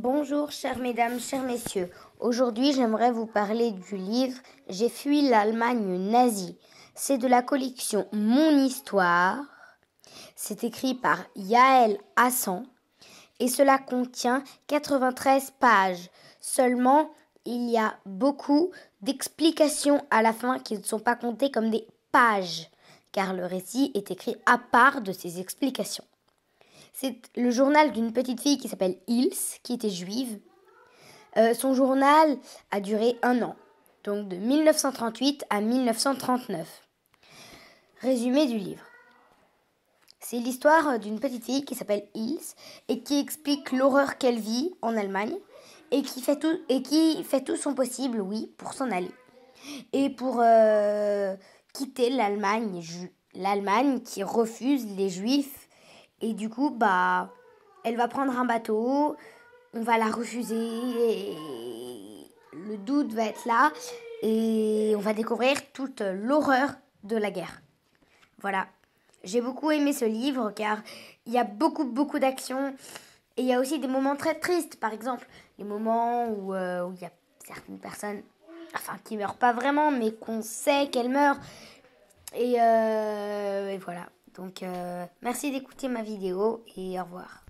Bonjour, chères mesdames, chers messieurs. Aujourd'hui, j'aimerais vous parler du livre J'ai fui l'Allemagne nazie. C'est de la collection Mon Histoire. C'est écrit par Yael Hassan et cela contient 93 pages. Seulement, il y a beaucoup d'explications à la fin qui ne sont pas comptées comme des pages, car le récit est écrit à part de ces explications. C'est le journal d'une petite fille qui s'appelle Ilse, qui était juive. Euh, son journal a duré un an, donc de 1938 à 1939. Résumé du livre. C'est l'histoire d'une petite fille qui s'appelle Ilse et qui explique l'horreur qu'elle vit en Allemagne et qui fait tout, et qui fait tout son possible, oui, pour s'en aller. Et pour euh, quitter l'Allemagne, l'Allemagne qui refuse les Juifs et du coup, bah, elle va prendre un bateau, on va la refuser, et le doute va être là, et on va découvrir toute l'horreur de la guerre. Voilà. J'ai beaucoup aimé ce livre car il y a beaucoup, beaucoup d'action. Et il y a aussi des moments très tristes, par exemple, les moments où euh, il y a certaines personnes, enfin, qui meurent pas vraiment, mais qu'on sait qu'elles meurent. Et, euh, et voilà. Donc, euh, merci d'écouter ma vidéo et au revoir.